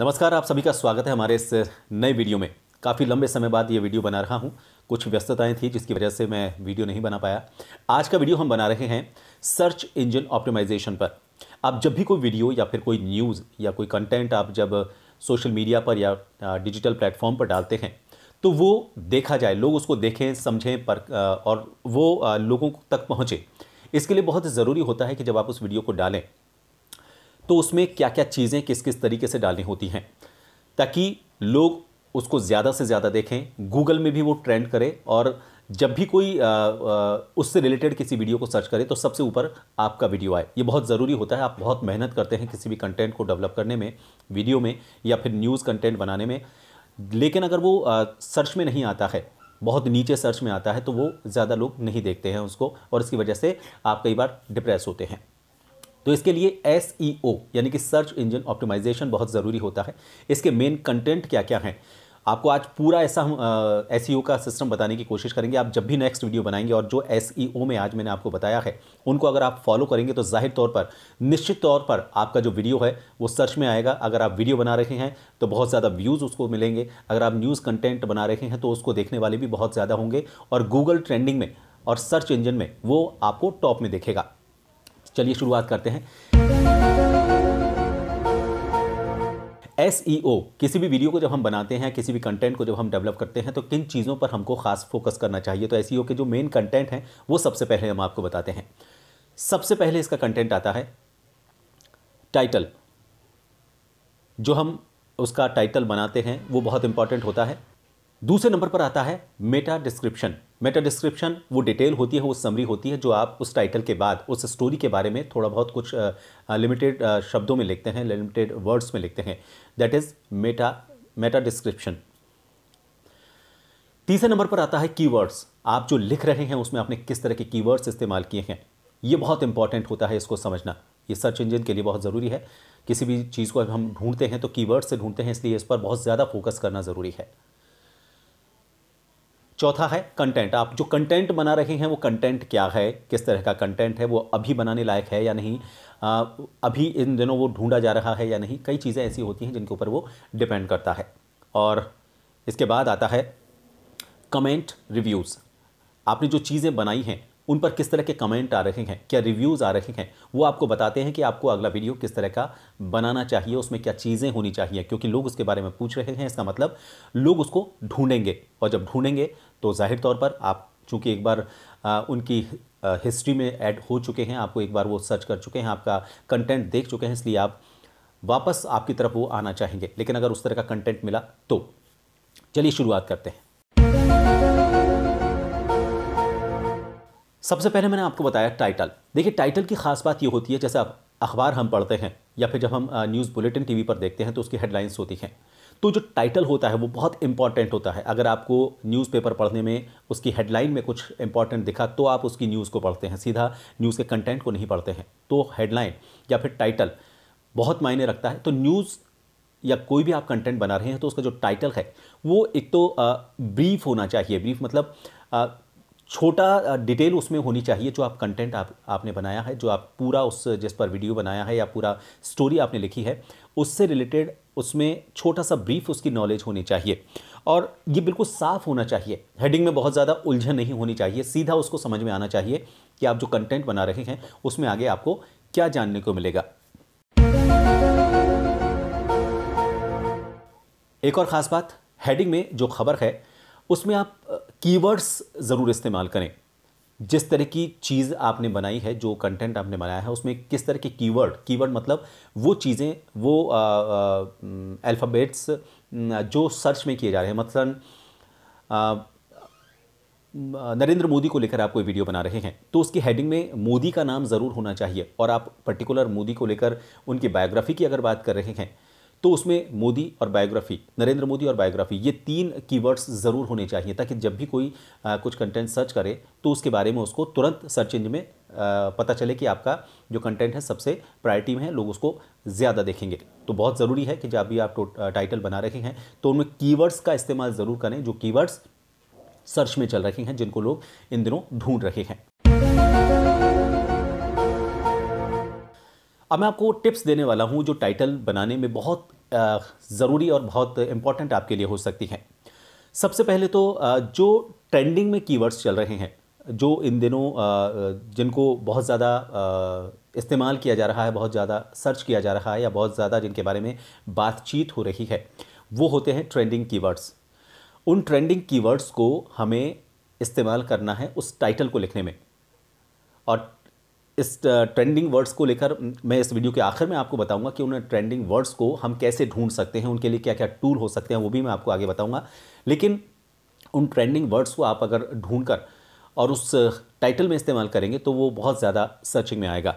नमस्कार आप सभी का स्वागत है हमारे इस नए वीडियो में काफ़ी लंबे समय बाद ये वीडियो बना रहा हूँ कुछ व्यस्तताएं थी जिसकी वजह से मैं वीडियो नहीं बना पाया आज का वीडियो हम बना रहे हैं सर्च इंजन ऑप्टिमाइजेशन पर आप जब भी कोई वीडियो या फिर कोई न्यूज़ या कोई कंटेंट आप जब सोशल मीडिया पर या डिजिटल प्लेटफॉर्म पर डालते हैं तो वो देखा जाए लोग उसको देखें समझें पर और वो लोगों तक पहुँचे इसके लिए बहुत ज़रूरी होता है कि जब आप उस वीडियो को डालें तो उसमें क्या क्या चीज़ें किस किस तरीके से डालनी होती हैं ताकि लोग उसको ज़्यादा से ज़्यादा देखें गूगल में भी वो ट्रेंड करे और जब भी कोई आ, आ, उससे रिलेटेड किसी वीडियो को सर्च करे तो सबसे ऊपर आपका वीडियो आए ये बहुत ज़रूरी होता है आप बहुत मेहनत करते हैं किसी भी कंटेंट को डेवलप करने में वीडियो में या फिर न्यूज़ कंटेंट बनाने में लेकिन अगर वो आ, सर्च में नहीं आता है बहुत नीचे सर्च में आता है तो वो ज़्यादा लोग नहीं देखते हैं उसको और इसकी वजह से आप कई बार डिप्रेस होते हैं तो इसके लिए एस e यानी कि सर्च इंजन ऑप्टिमाइजेशन बहुत ज़रूरी होता है इसके मेन कंटेंट क्या क्या हैं आपको आज पूरा ऐसा हम एस e का सिस्टम बताने की कोशिश करेंगे आप जब भी नेक्स्ट वीडियो बनाएंगे और जो एस e में आज मैंने आपको बताया है उनको अगर आप फॉलो करेंगे तो जाहिर तौर पर निश्चित तौर पर आपका जो वीडियो है वो सर्च में आएगा अगर आप वीडियो बना रहे हैं तो बहुत ज़्यादा व्यूज़ उसको मिलेंगे अगर आप न्यूज़ कंटेंट बना रहे हैं तो उसको देखने वाले भी बहुत ज़्यादा होंगे और गूगल ट्रेंडिंग में और सर्च इंजन में वो आपको टॉप में देखेगा चलिए शुरुआत करते हैं एस e किसी भी वीडियो को जब हम बनाते हैं किसी भी कंटेंट को जब हम डेवलप करते हैं तो किन चीज़ों पर हमको खास फोकस करना चाहिए तो एस e के जो मेन कंटेंट हैं वो सबसे पहले हम आपको बताते हैं सबसे पहले इसका कंटेंट आता है टाइटल जो हम उसका टाइटल बनाते हैं वो बहुत इंपॉर्टेंट होता है दूसरे नंबर पर आता है मेटा डिस्क्रिप्शन मेटा डिस्क्रिप्शन वो डिटेल होती है वो समरी होती है जो आप उस टाइटल के बाद उस स्टोरी के बारे में थोड़ा बहुत कुछ लिमिटेड शब्दों में लिखते हैं लिमिटेड वर्ड्स में लिखते हैं that is meta meta description तीसरे नंबर पर आता है कीवर्ड्स आप जो लिख रहे हैं उसमें आपने किस तरह के कीवर्ड्स इस्तेमाल किए हैं ये बहुत इंपॉर्टेंट होता है इसको समझना ये सर्च इंजन के लिए बहुत ज़रूरी है किसी भी चीज़ को अगर हम ढूंढते हैं तो कीवर्ड से ढूंढते हैं इसलिए इस पर बहुत ज़्यादा फोकस करना ज़रूरी है चौथा है कंटेंट आप जो कंटेंट बना रहे हैं वो कंटेंट क्या है किस तरह का कंटेंट है वो अभी बनाने लायक है या नहीं आ, अभी इन दिनों वो ढूंढा जा रहा है या नहीं कई चीज़ें ऐसी होती हैं जिनके ऊपर वो डिपेंड करता है और इसके बाद आता है कमेंट रिव्यूज़ आपने जो चीज़ें बनाई हैं उन पर किस तरह के कमेंट आ रहे हैं क्या रिव्यूज़ आ रहे हैं वो आपको बताते हैं कि आपको अगला वीडियो किस तरह का बनाना चाहिए उसमें क्या चीज़ें होनी चाहिए क्योंकि लोग उसके बारे में पूछ रहे हैं इसका मतलब लोग उसको ढूंढेंगे और जब ढूंढेंगे तो जाहिर तौर पर आप चूँकि एक बार आ, उनकी हिस्ट्री में ऐड हो चुके हैं आपको एक बार वो सर्च कर चुके हैं आपका कंटेंट देख चुके हैं इसलिए आप वापस आपकी तरफ वो आना चाहेंगे लेकिन अगर उस तरह का कंटेंट मिला तो चलिए शुरुआत करते हैं सबसे पहले मैंने आपको बताया टाइटल देखिए टाइटल की खास बात ये होती है जैसे आप अखबार हम पढ़ते हैं या फिर जब हम न्यूज़ बुलेटिन टीवी पर देखते हैं तो उसकी हेडलाइंस होती हैं तो जो टाइटल होता है वो बहुत इंपॉर्टेंट होता है अगर आपको न्यूज़पेपर पढ़ने में उसकी हेडलाइन में कुछ इंपॉर्टेंट दिखा तो आप उसकी न्यूज़ को पढ़ते हैं सीधा न्यूज़ के कंटेंट को नहीं पढ़ते हैं तो हेडलाइन या फिर टाइटल बहुत मायने रखता है तो न्यूज़ या कोई भी आप कंटेंट बना रहे हैं तो उसका जो टाइटल है वो एक तो ब्रीफ होना चाहिए ब्रीफ मतलब छोटा डिटेल उसमें होनी चाहिए जो आप कंटेंट आप आपने बनाया है जो आप पूरा उस जिस पर वीडियो बनाया है या पूरा स्टोरी आपने लिखी है उससे रिलेटेड उसमें छोटा सा ब्रीफ उसकी नॉलेज होनी चाहिए और ये बिल्कुल साफ होना चाहिए हेडिंग में बहुत ज़्यादा उलझन नहीं होनी चाहिए सीधा उसको समझ में आना चाहिए कि आप जो कंटेंट बना रहे हैं उसमें आगे आपको क्या जानने को मिलेगा एक और ख़ास बात हेडिंग में जो खबर है उसमें आप कीवर्ड्स ज़रूर इस्तेमाल करें जिस तरह की चीज़ आपने बनाई है जो कंटेंट आपने बनाया है उसमें किस तरह के कीवर्ड कीवर्ड मतलब वो चीज़ें वो अल्फ़ाबेट्स जो सर्च में किए जा रहे हैं मतलब नरेंद्र मोदी को लेकर आप कोई वीडियो बना रहे हैं तो उसकी हेडिंग में मोदी का नाम ज़रूर होना चाहिए और आप पर्टिकुलर मोदी को लेकर उनकी बायोग्राफी की अगर बात कर रहे हैं तो उसमें मोदी और बायोग्राफी नरेंद्र मोदी और बायोग्राफी ये तीन कीवर्ड्स ज़रूर होने चाहिए ताकि जब भी कोई आ, कुछ कंटेंट सर्च करे तो उसके बारे में उसको तुरंत सर्च इंजन में आ, पता चले कि आपका जो कंटेंट है सबसे प्रायोरिटी में है लोग उसको ज़्यादा देखेंगे तो बहुत ज़रूरी है कि जब भी आप टाइटल बना रहे हैं तो उनमें कीवर्ड्स का इस्तेमाल ज़रूर करें जो कीवर्ड्स सर्च में चल रहे हैं जिनको लोग इन दिनों ढूंढ रहे हैं अब मैं आपको टिप्स देने वाला हूँ जो टाइटल बनाने में बहुत ज़रूरी और बहुत इम्पॉर्टेंट आपके लिए हो सकती हैं सबसे पहले तो जो ट्रेंडिंग में कीवर्ड्स चल रहे हैं जो इन दिनों जिनको बहुत ज़्यादा इस्तेमाल किया जा रहा है बहुत ज़्यादा सर्च किया जा रहा है या बहुत ज़्यादा जिनके बारे में बातचीत हो रही है वो होते हैं ट्रेंडिंग कीवर्ड्स उन ट्रेंडिंग कीवर्ड्स को हमें इस्तेमाल करना है उस टाइटल को लिखने में और इस ट्रेंडिंग वर्ड्स को लेकर मैं इस वीडियो के आखिर में आपको बताऊंगा कि उन ट्रेंडिंग वर्ड्स को हम कैसे ढूंढ सकते हैं उनके लिए क्या क्या टूल हो सकते हैं वो भी मैं आपको आगे बताऊंगा लेकिन उन ट्रेंडिंग वर्ड्स को आप अगर ढूंढ कर और उस टाइटल में इस्तेमाल करेंगे तो वो बहुत ज़्यादा सर्चिंग में आएगा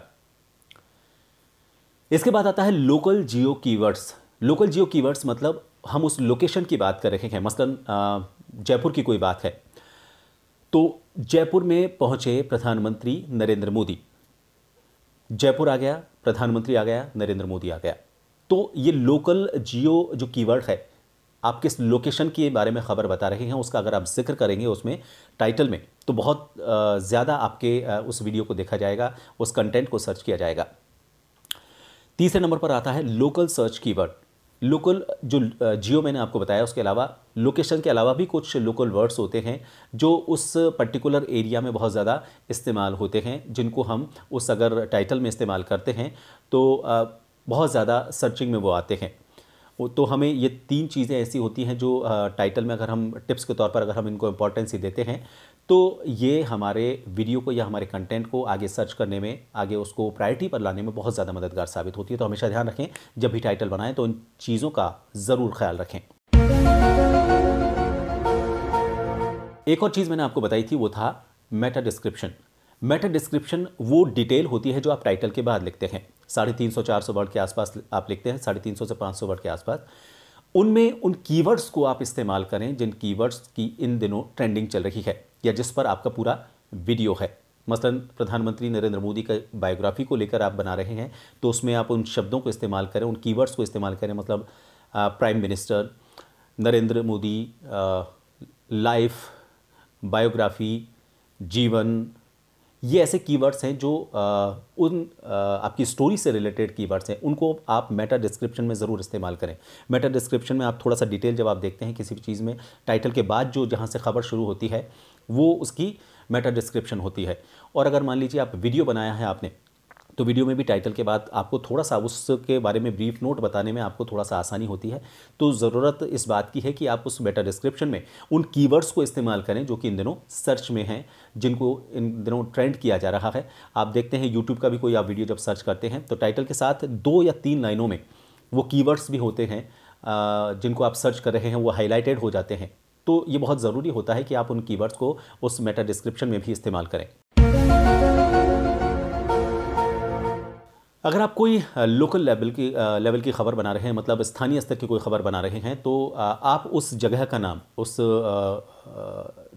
इसके बाद आता है local geo keywords local geo keywords मतलब हम उस लोकेशन की बात कर रहे हैं मसलन जयपुर की कोई बात है तो जयपुर में पहुंचे प्रधानमंत्री नरेंद्र मोदी जयपुर आ गया प्रधानमंत्री आ गया नरेंद्र मोदी आ गया तो ये लोकल जियो जो कीवर्ड है आप किस लोकेशन के बारे में खबर बता रहे हैं उसका अगर आप जिक्र करेंगे उसमें टाइटल में तो बहुत ज़्यादा आपके उस वीडियो को देखा जाएगा उस कंटेंट को सर्च किया जाएगा तीसरे नंबर पर आता है लोकल सर्च कीवर्ड लोकल जो जियो मैंने आपको बताया उसके अलावा लोकेशन के अलावा भी कुछ लोकल वर्ड्स होते हैं जो उस पर्टिकुलर एरिया में बहुत ज़्यादा इस्तेमाल होते हैं जिनको हम उस अगर टाइटल में इस्तेमाल करते हैं तो बहुत ज़्यादा सर्चिंग में वो आते हैं तो हमें ये तीन चीज़ें ऐसी होती हैं जो टाइटल में अगर हम टिप्स के तौर पर अगर हम इनको इम्पोर्टेंस ही देते हैं तो ये हमारे वीडियो को या हमारे कंटेंट को आगे सर्च करने में आगे उसको प्रायोरिटी पर लाने में बहुत ज़्यादा मददगार साबित होती है तो हमेशा ध्यान रखें जब भी टाइटल बनाएं तो इन चीज़ों का ज़रूर ख्याल रखें एक और चीज़ मैंने आपको बताई थी वो था मेटा डिस्क्रिप्शन मेटा डिस्क्रिप्शन वो डिटेल होती है जो आप टाइटल के बाद लिखते हैं साढ़े तीन सौ चार सौ वर्ड के आसपास आप लिखते हैं साढ़े तीन सौ से पाँच सौ वर्ड के आसपास उनमें उन कीवर्ड्स को आप इस्तेमाल करें जिन कीवर्ड्स की इन दिनों ट्रेंडिंग चल रही है या जिस पर आपका पूरा वीडियो है मसलन प्रधानमंत्री नरेंद्र मोदी का बायोग्राफी को लेकर आप बना रहे हैं तो उसमें आप उन शब्दों को इस्तेमाल करें उन कीवर्ड्स को इस्तेमाल करें मतलब prime minister Narendra Modi life biography जीवन ये ऐसे कीवर्ड्स हैं जो आ, उन आ, आपकी स्टोरी से रिलेटेड कीवर्ड्स हैं उनको आप मेटा डिस्क्रिप्शन में ज़रूर इस्तेमाल करें मेटा डिस्क्रिप्शन में आप थोड़ा सा डिटेल जब आप देखते हैं किसी भी चीज़ में टाइटल के बाद जो जहाँ से खबर शुरू होती है वो उसकी मेटा डिस्क्रिप्शन होती है और अगर मान लीजिए आप वीडियो बनाया है आपने तो वीडियो में भी टाइटल के बाद आपको थोड़ा सा उसके बारे में ब्रीफ नोट बताने में आपको थोड़ा सा आसानी होती है तो ज़रूरत इस बात की है कि आप उस बेटा डिस्क्रिप्शन में उन कीवर्ड्स को इस्तेमाल करें जो कि इन दिनों सर्च में हैं जिनको इन दिनों ट्रेंड किया जा रहा है आप देखते हैं यूट्यूब का भी कोई आप वीडियो जब सर्च करते हैं तो टाइटल के साथ दो या तीन लाइनों में वो कीवर्ड्स भी होते हैं जिनको आप सर्च कर रहे हैं वो हाईलाइटेड हो जाते हैं तो ये बहुत ज़रूरी होता है कि आप उन कीवर्ड्स को उस मेटा डिस्क्रिप्शन में भी इस्तेमाल करें अगर आप कोई लोकल लेवल की लेवल की खबर बना रहे हैं मतलब स्थानीय स्तर की कोई खबर बना रहे हैं तो आप उस जगह का नाम उस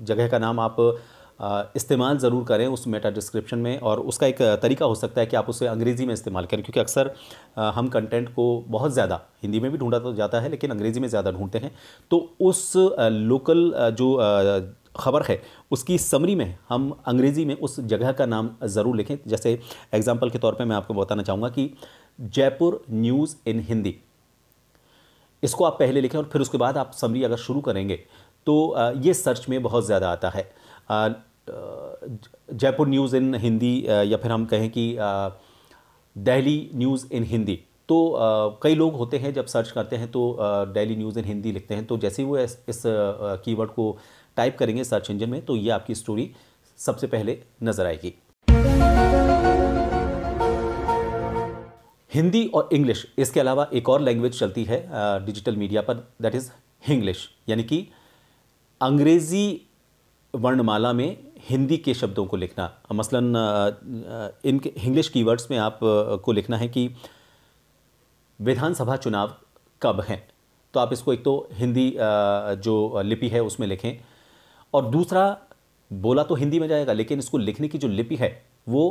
जगह का नाम आप इस्तेमाल ज़रूर करें उस मेटा डिस्क्रिप्शन में और उसका एक तरीका हो सकता है कि आप उसे अंग्रेज़ी में इस्तेमाल करें क्योंकि अक्सर हम कंटेंट को बहुत ज़्यादा हिंदी में भी ढूंढा तो जाता है लेकिन अंग्रेज़ी में ज़्यादा ढूंढते हैं तो उस लोकल जो खबर है उसकी समरी में हम अंग्रेज़ी में उस जगह का नाम ज़रूर लिखें जैसे एग्ज़ाम्पल के तौर पर मैं आपको बताना चाहूँगा कि जयपुर न्यूज़ इन हिंदी इसको आप पहले लिखें और फिर उसके बाद आप समरी अगर शुरू करेंगे तो ये सर्च में बहुत ज़्यादा आता है जयपुर न्यूज़ इन हिंदी या फिर हम कहें कि दिल्ली न्यूज़ इन हिंदी तो कई लोग होते हैं जब सर्च करते हैं तो डेली न्यूज़ इन हिंदी लिखते हैं तो जैसे ही वो इस, इस कीवर्ड को टाइप करेंगे सर्च इंजन में तो ये आपकी स्टोरी सबसे पहले नज़र आएगी हिंदी और इंग्लिश इसके अलावा एक और लैंग्वेज चलती है डिजिटल मीडिया पर दैट इज़ हिंग्लिश यानी कि अंग्रेज़ी वर्णमाला में हिंदी के शब्दों को लिखना मसलन इन इंग्लिश कीवर्ड्स में आप को लिखना है कि विधानसभा चुनाव कब हैं तो आप इसको एक तो हिंदी जो लिपि है उसमें लिखें और दूसरा बोला तो हिंदी में जाएगा लेकिन इसको लिखने की जो लिपि है वो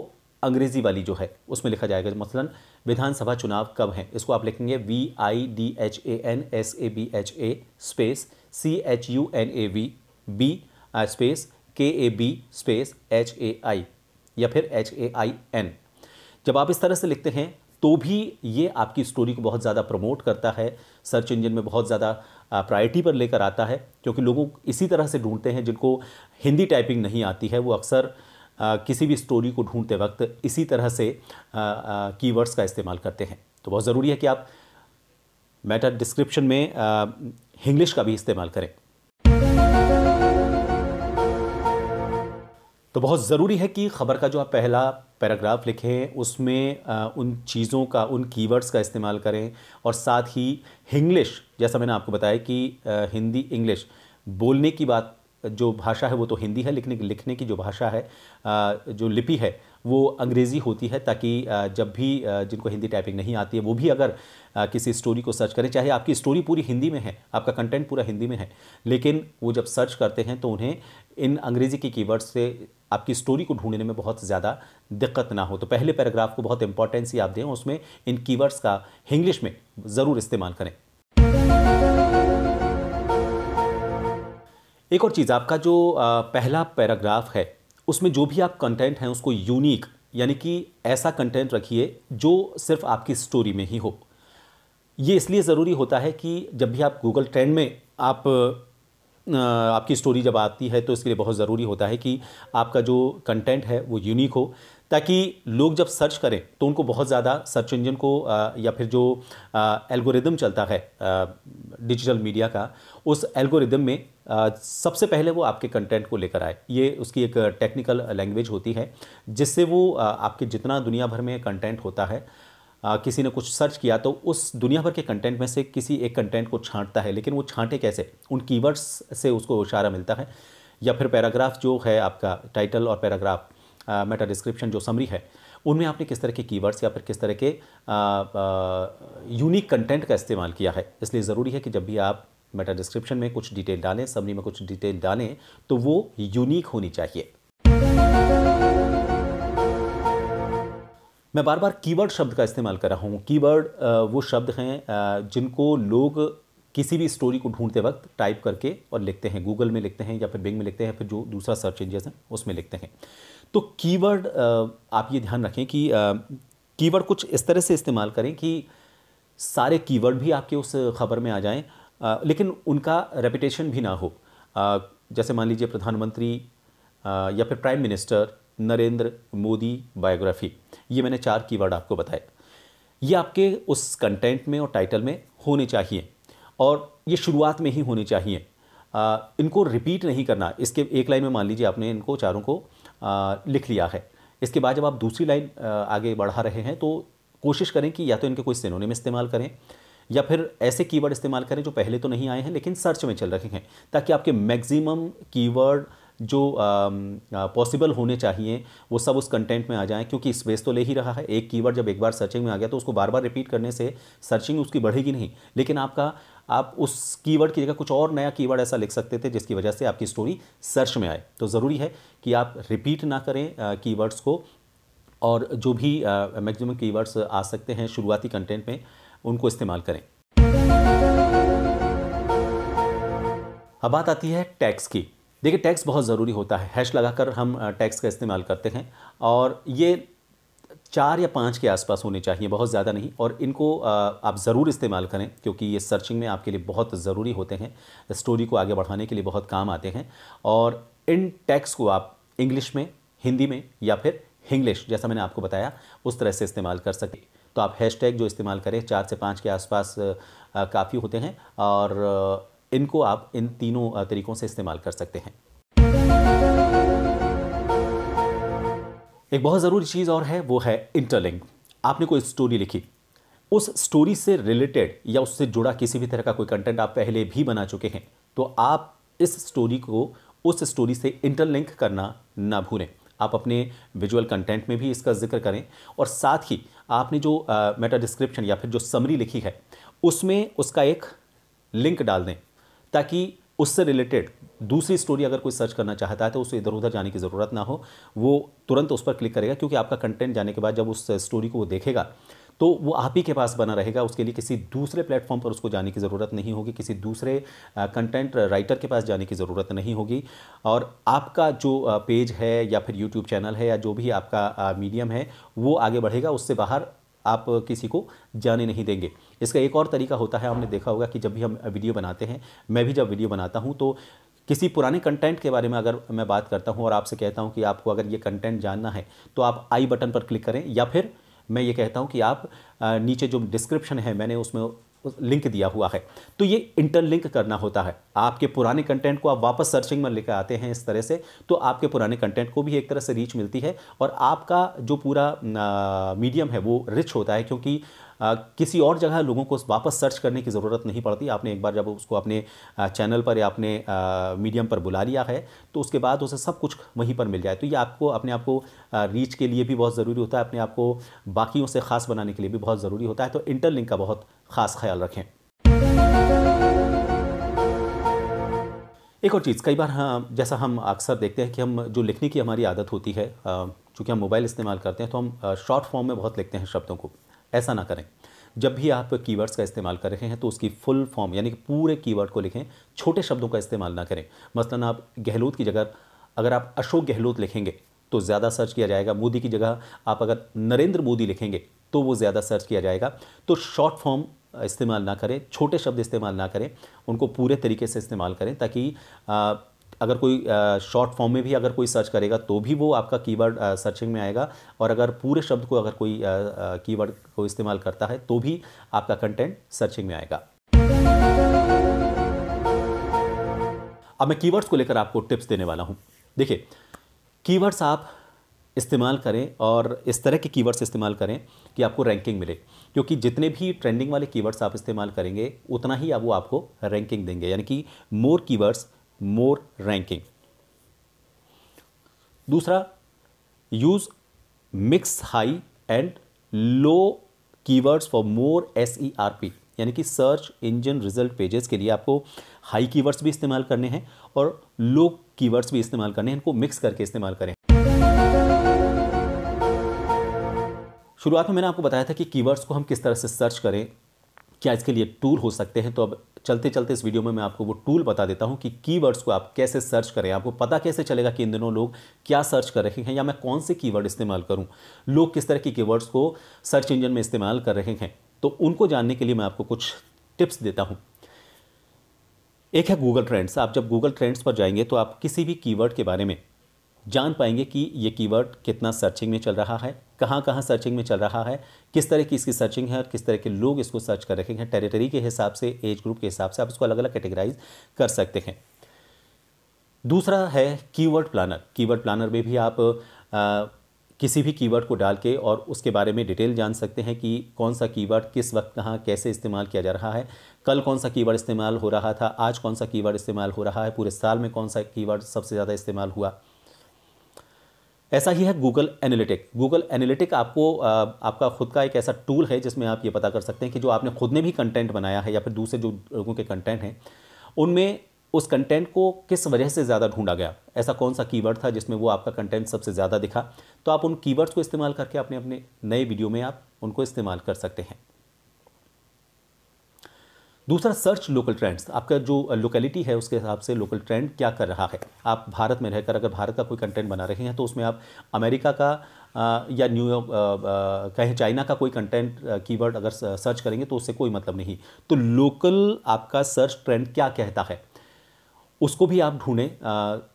अंग्रेज़ी वाली जो है उसमें लिखा जाएगा मसलन विधानसभा चुनाव कब हैं इसको आप लिखेंगे V I D H A N S A B H A space C H U N A V B space K A B space H A I या फिर एच ए आई एन जब आप इस तरह से लिखते हैं तो भी ये आपकी स्टोरी को बहुत ज़्यादा प्रमोट करता है सर्च इंजन में बहुत ज़्यादा प्रायोरिटी पर लेकर आता है क्योंकि लोगों इसी तरह से ढूंढते हैं जिनको हिंदी टाइपिंग नहीं आती है वो अक्सर किसी भी स्टोरी को ढूंढते वक्त इसी तरह से कीवर्ड्स का इस्तेमाल करते हैं तो बहुत ज़रूरी है कि आप मैटर डिस्क्रिप्शन में इंग्लिश का भी इस्तेमाल करें तो बहुत ज़रूरी है कि ख़बर का जो आप पहला पैराग्राफ लिखें उसमें आ, उन चीज़ों का उन कीवर्ड्स का इस्तेमाल करें और साथ ही हिंग्लिश जैसा मैंने आपको बताया कि आ, हिंदी इंग्लिश बोलने की बात जो भाषा है वो तो हिंदी है लिखने की लिखने की जो भाषा है आ, जो लिपि है वो अंग्रेज़ी होती है ताकि जब भी जिनको हिंदी टाइपिंग नहीं आती है वो भी अगर किसी स्टोरी को सर्च करें चाहे आपकी स्टोरी पूरी हिंदी में है आपका कंटेंट पूरा हिंदी में है लेकिन वो जब सर्च करते हैं तो उन्हें इन अंग्रेज़ी के कीवर्ड्स से आपकी स्टोरी को ढूंढने में बहुत ज़्यादा दिक्कत ना हो तो पहले पैराग्राफ को बहुत इंपॉर्टेंस ही आप दें उसमें इन कीवर्ड्स का इंग्लिश में ज़रूर इस्तेमाल करें एक और चीज़ आपका जो पहला पैराग्राफ है उसमें जो भी आप कंटेंट हैं उसको यूनिक यानी कि ऐसा कंटेंट रखिए जो सिर्फ आपकी स्टोरी में ही हो ये इसलिए ज़रूरी होता है कि जब भी आप गूगल ट्रेंड में आप आपकी स्टोरी जब आती है तो इसके लिए बहुत ज़रूरी होता है कि आपका जो कंटेंट है वो यूनिक हो ताकि लोग जब सर्च करें तो उनको बहुत ज़्यादा सर्च इंजन को या फिर जो एल्गोरिदम चलता है डिजिटल मीडिया का उस एल्गोरिदम में सबसे पहले वो आपके कंटेंट को लेकर आए ये उसकी एक टेक्निकल लैंग्वेज होती है जिससे वो आपके जितना दुनिया भर में कंटेंट होता है आ, किसी ने कुछ सर्च किया तो उस दुनिया भर के कंटेंट में से किसी एक कंटेंट को छांटता है लेकिन वो छांटे कैसे उन कीवर्ड्स से उसको इशारा मिलता है या फिर पैराग्राफ जो है आपका टाइटल और पैराग्राफ मेटा डिस्क्रिप्शन जो समरी है उनमें आपने किस तरह के कीवर्ड्स या फिर किस तरह के यूनिक कंटेंट का इस्तेमाल किया है इसलिए ज़रूरी है कि जब भी आप मेटा डिस्क्रिप्शन में कुछ डिटेल डालें समरी में कुछ डिटेल डालें तो वो यूनिक होनी चाहिए मैं बार बार कीवर्ड शब्द का इस्तेमाल कर रहा हूँ कीवर्ड वो शब्द हैं जिनको लोग किसी भी स्टोरी को ढूंढते वक्त टाइप करके और लिखते हैं गूगल में लिखते हैं या फिर बिंग में लिखते हैं फिर जो दूसरा सर्च इंजन है उसमें लिखते हैं तो कीवर्ड आप ये ध्यान रखें कि कीवर्ड कुछ इस तरह से इस्तेमाल करें कि सारे कीवर्ड भी आपके उस खबर में आ जाएं लेकिन उनका रेपिटेशन भी ना हो जैसे मान लीजिए प्रधानमंत्री या फिर prime minister Narendra Modi biography ये मैंने चार कीवर्ड आपको बताए ये आपके उस कंटेंट में और टाइटल में होने चाहिए और ये शुरुआत में ही होने चाहिए आ, इनको रिपीट नहीं करना इसके एक लाइन में मान लीजिए आपने इनको चारों को आ, लिख लिया है इसके बाद जब आप दूसरी लाइन आगे बढ़ा रहे हैं तो कोशिश करें कि या तो इनके कोई सिनोनिम इस्तेमाल करें या फिर ऐसे कीवर्ड इस्तेमाल करें जो पहले तो नहीं आए हैं लेकिन सर्च में चल रहे हैं ताकि आपके मैक्सिमम कीवर्ड जो पॉसिबल होने चाहिए वो सब उस कंटेंट में आ जाएं क्योंकि स्पेस तो ले ही रहा है एक कीवर्ड जब एक बार सर्चिंग में आ गया तो उसको बार बार रिपीट करने से सर्चिंग उसकी बढ़ेगी नहीं लेकिन आपका आप उस कीवर्ड की जगह कुछ और नया कीवर्ड ऐसा लिख सकते थे जिसकी वजह से आपकी स्टोरी सर्च में आए तो ज़रूरी है कि आप रिपीट ना करें कीवर्ड्स को और जो भी मैक्सिमम कीवर्ड्स आ सकते हैं शुरुआती कंटेंट में उनको इस्तेमाल करें अब बात आती है टैक्स की देखिए टैक्स बहुत ज़रूरी होता है हैश लगाकर हम टैक्स का इस्तेमाल करते हैं और ये चार या पाँच के आसपास होने चाहिए बहुत ज़्यादा नहीं और इनको आप ज़रूर इस्तेमाल करें क्योंकि ये सर्चिंग में आपके लिए बहुत ज़रूरी होते हैं स्टोरी को आगे बढ़ाने के लिए बहुत काम आते हैं और इन टैक्स को आप इंग्लिश में हिंदी में या फिर हिंग्लिश जैसा मैंने आपको बताया उस तरह से इस्तेमाल कर सके तो आप हैश जो इस्तेमाल करें चार से पाँच के आसपास काफ़ी होते हैं और इनको आप इन तीनों तरीकों से इस्तेमाल कर सकते हैं एक बहुत ज़रूरी चीज़ और है वो है इंटरलिंक आपने कोई स्टोरी लिखी उस स्टोरी से रिलेटेड या उससे जुड़ा किसी भी तरह का कोई कंटेंट आप पहले भी बना चुके हैं तो आप इस स्टोरी को उस स्टोरी से इंटरलिंक करना ना भूलें आप अपने विजुअल कंटेंट में भी इसका जिक्र करें और साथ ही आपने जो मेटा डिस्क्रिप्शन या फिर जो समरी लिखी है उसमें उसका एक लिंक डाल दें ताकि उससे रिलेटेड दूसरी स्टोरी अगर कोई सर्च करना चाहता है तो उसे इधर उधर जाने की ज़रूरत ना हो वो तुरंत उस पर क्लिक करेगा क्योंकि आपका कंटेंट जाने के बाद जब उस स्टोरी को वो देखेगा तो वो आप ही के पास बना रहेगा उसके लिए किसी दूसरे प्लेटफॉर्म पर उसको जाने की ज़रूरत नहीं होगी किसी दूसरे कंटेंट राइटर के पास जाने की ज़रूरत नहीं होगी और आपका जो पेज है या फिर यूट्यूब चैनल है या जो भी आपका मीडियम है वो आगे बढ़ेगा उससे बाहर आप किसी को जाने नहीं देंगे इसका एक और तरीका होता है आपने देखा होगा कि जब भी हम वीडियो बनाते हैं मैं भी जब वीडियो बनाता हूँ तो किसी पुराने कंटेंट के बारे में अगर मैं बात करता हूँ और आपसे कहता हूँ कि आपको अगर ये कंटेंट जानना है तो आप आई बटन पर क्लिक करें या फिर मैं ये कहता हूँ कि आप नीचे जो डिस्क्रिप्शन है मैंने उसमें लिंक दिया हुआ है तो ये इंटरलिंक करना होता है आपके पुराने कंटेंट को आप वापस सर्चिंग में लेकर आते हैं इस तरह से तो आपके पुराने कंटेंट को भी एक तरह से रीच मिलती है और आपका जो पूरा मीडियम है वो रिच होता है क्योंकि किसी और जगह लोगों को वापस सर्च करने की ज़रूरत नहीं पड़ती आपने एक बार जब उसको अपने चैनल पर या अपने मीडियम पर बुला लिया है तो उसके बाद उसे सब कुछ वहीं पर मिल जाए तो ये आपको अपने आप को रीच के लिए भी बहुत ज़रूरी होता है अपने आप को बाकियों से ख़ास बनाने के लिए भी बहुत ज़रूरी होता है तो इंटरलिंक का बहुत ख़ास ख्याल रखें एक और चीज़ कई बार हाँ जैसा हम अक्सर देखते हैं कि हम जो लिखने की हमारी आदत होती है चूँकि हम मोबाइल इस्तेमाल करते हैं तो हम शॉर्ट फॉर्म में बहुत लिखते हैं शब्दों को ऐसा ना करें जब भी आप कीवर्ड्स का इस्तेमाल कर रहे हैं तो उसकी फुल फॉर्म यानी कि पूरे कीवर्ड को लिखें छोटे शब्दों का इस्तेमाल ना करें मसलन आप गहलोत की जगह अगर आप अशोक गहलोत लिखेंगे तो ज़्यादा सर्च किया जाएगा मोदी की जगह आप अगर नरेंद्र मोदी लिखेंगे तो वो ज़्यादा सर्च किया जाएगा तो शॉर्ट फॉर्म इस्तेमाल ना करें छोटे शब्द इस्तेमाल ना करें उनको पूरे तरीके से इस्तेमाल करें ताकि आ, अगर कोई शॉर्ट फॉर्म में भी अगर कोई सर्च करेगा तो भी वो आपका कीवर्ड सर्चिंग में आएगा और अगर पूरे शब्द को अगर कोई कीवर्ड को इस्तेमाल करता है तो भी आपका कंटेंट सर्चिंग में आएगा अब मैं कीवर्ड्स को लेकर आपको टिप्स देने वाला हूं देखिए कीवर्ड्स आप इस्तेमाल करें और इस तरह के कीवर्ड्स इस्तेमाल करें कि आपको रैंकिंग मिले क्योंकि जितने भी ट्रेंडिंग वाले कीवर्ड्स आप इस्तेमाल करेंगे उतना ही अब वो आपको रैंकिंग देंगे यानी कि मोर कीवर्ड्स मोर रैंकिंग दूसरा use mix high and low keywords for more S E R P यानी कि सर्च इंजन रिजल्ट पेजेस के लिए आपको हाई कीवर्ड्स भी इस्तेमाल करने हैं और लो कीवर्ड्स भी इस्तेमाल करने हैं इनको मिक्स करके इस्तेमाल करें शुरुआत में मैंने आपको बताया था कि कीवर्ड्स को हम किस तरह से सर्च करें क्या इसके लिए टूल हो सकते हैं तो अब चलते चलते इस वीडियो में मैं आपको वो टूल बता देता हूँ कि कीवर्ड्स को आप कैसे सर्च करें आपको पता कैसे चलेगा कि इन दिनों लोग क्या सर्च कर रहे हैं या मैं कौन से कीवर्ड इस्तेमाल करूँ लोग किस तरह के कीवर्ड्स को सर्च इंजन में इस्तेमाल कर रहे हैं तो उनको जानने के लिए मैं आपको कुछ टिप्स देता हूँ एक है गूगल ट्रेंड्स आप जब गूगल ट्रेंड्स पर जाएंगे तो आप किसी भी कीवर्ड के बारे में जान पाएंगे कि ये कीवर्ड कितना सर्चिंग में चल रहा है कहाँ कहाँ सर्चिंग में चल रहा है किस तरह की इसकी सर्चिंग है और किस तरह के लोग इसको सर्च कर रखे हैं टेरिटरी के हिसाब से एज ग्रुप के हिसाब से आप इसको अलग अलग कैटेगराइज कर सकते हैं दूसरा है कीवर्ड प्लानर कीवर्ड प्लानर में भी आप आ, किसी भी कीवर्ड को डाल के और उसके बारे में डिटेल जान सकते हैं कि कौन सा कीवर्ड किस वक्त कहाँ कैसे इस्तेमाल किया जा रहा है कल कौन सा कीवर्ड इस्तेमाल हो रहा था आज कौन सा कीवर्ड इस्तेमाल हो रहा है पूरे साल में कौन सा कीवर्ड सबसे ज़्यादा इस्तेमाल हुआ ऐसा ही है गूगल एनालिटिक गूगल एनालिटिक आपको आ, आपका खुद का एक ऐसा टूल है जिसमें आप ये पता कर सकते हैं कि जो आपने खुद ने भी कंटेंट बनाया है या फिर दूसरे जो लोगों के कंटेंट हैं उनमें उस कंटेंट को किस वजह से ज़्यादा ढूंढा गया ऐसा कौन सा कीवर्ड था जिसमें वो आपका कंटेंट सबसे ज़्यादा दिखा तो आप उन कीवर्ड्स को इस्तेमाल करके अपने अपने नए वीडियो में आप उनको इस्तेमाल कर सकते हैं दूसरा सर्च लोकल ट्रेंड्स आपका जो लोकेलिटी है उसके हिसाब से लोकल ट्रेंड क्या कर रहा है आप भारत में रहकर अगर भारत का कोई कंटेंट बना रहे हैं तो उसमें आप अमेरिका का या न्यूयॉर्क कहें चाइना का कोई कंटेंट कीवर्ड अगर सर्च करेंगे तो उससे कोई मतलब नहीं तो लोकल आपका सर्च ट्रेंड क्या कहता है उसको भी आप ढूंढें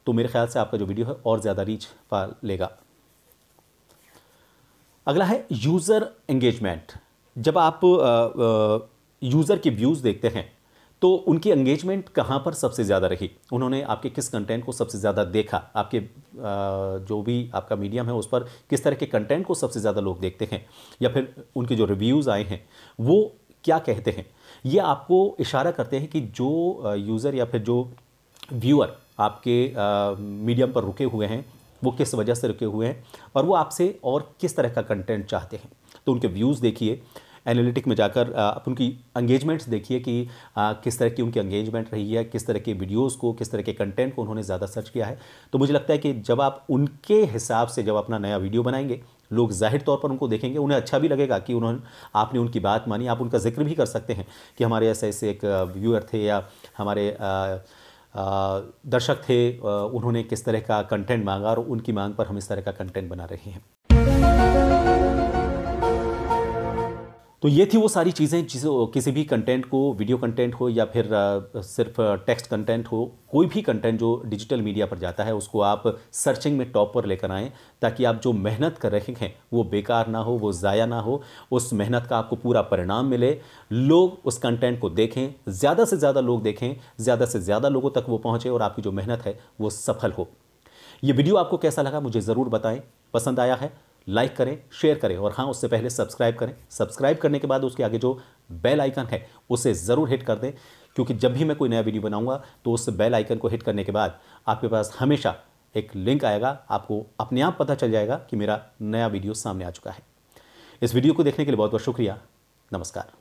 तो मेरे ख्याल से आपका जो वीडियो है और ज़्यादा रीच पा लेगा अगला है यूज़र एंगेजमेंट जब आप आ, आ, यूज़र के व्यूज़ देखते हैं तो उनकी एंगेजमेंट कहाँ पर सबसे ज़्यादा रही उन्होंने आपके किस कंटेंट को सबसे ज़्यादा देखा आपके जो भी आपका मीडियम है उस पर किस तरह के कंटेंट को सबसे ज़्यादा लोग देखते हैं या फिर उनके जो रिव्यूज़ आए हैं वो क्या कहते हैं ये आपको इशारा करते हैं कि जो यूज़र या फिर जो व्यूअर आपके मीडियम पर रुके हुए हैं वो किस वजह से रुके हुए हैं और वो आपसे और किस तरह का कंटेंट चाहते हैं तो उनके व्यूज़ देखिए एनालिटिक में जाकर आप उनकी एंगेजमेंट्स देखिए कि आ, किस तरह की उनकी एंगेजमेंट रही है किस तरह के वीडियोस को किस तरह के कंटेंट को उन्होंने ज़्यादा सर्च किया है तो मुझे लगता है कि जब आप उनके हिसाब से जब अपना नया वीडियो बनाएंगे लोग जाहिर तौर पर उनको देखेंगे उन्हें अच्छा भी लगेगा कि उन्होंने आपने उनकी बात मानी आप उनका जिक्र भी कर सकते हैं कि हमारे ऐसे ऐसे एक व्यूअर थे या हमारे दर्शक थे उन्होंने किस तरह का कंटेंट मांगा और उनकी मांग पर हम इस तरह का कंटेंट बना रहे हैं तो ये थी वो सारी चीज़ें जिस किसी भी कंटेंट को वीडियो कंटेंट हो या फिर सिर्फ टेक्स्ट कंटेंट हो कोई भी कंटेंट जो डिजिटल मीडिया पर जाता है उसको आप सर्चिंग में टॉप पर लेकर आएँ ताकि आप जो मेहनत कर रहे हैं वो बेकार ना हो वो ज़ाया ना हो उस मेहनत का आपको पूरा परिणाम मिले लोग उस कंटेंट को देखें ज़्यादा से ज़्यादा लोग देखें ज़्यादा से ज़्यादा लोगों तक वो पहुँचे और आपकी जो मेहनत है वो सफल हो ये वीडियो आपको कैसा लगा मुझे ज़रूर बताएं पसंद आया है लाइक करें शेयर करें और हाँ उससे पहले सब्सक्राइब करें सब्सक्राइब करने के बाद उसके आगे जो बेल आइकन है उसे ज़रूर हिट कर दें क्योंकि जब भी मैं कोई नया वीडियो बनाऊंगा तो उस बेल आइकन को हिट करने के बाद आपके पास हमेशा एक लिंक आएगा आपको अपने आप पता चल जाएगा कि मेरा नया वीडियो सामने आ चुका है इस वीडियो को देखने के लिए बहुत बहुत शुक्रिया नमस्कार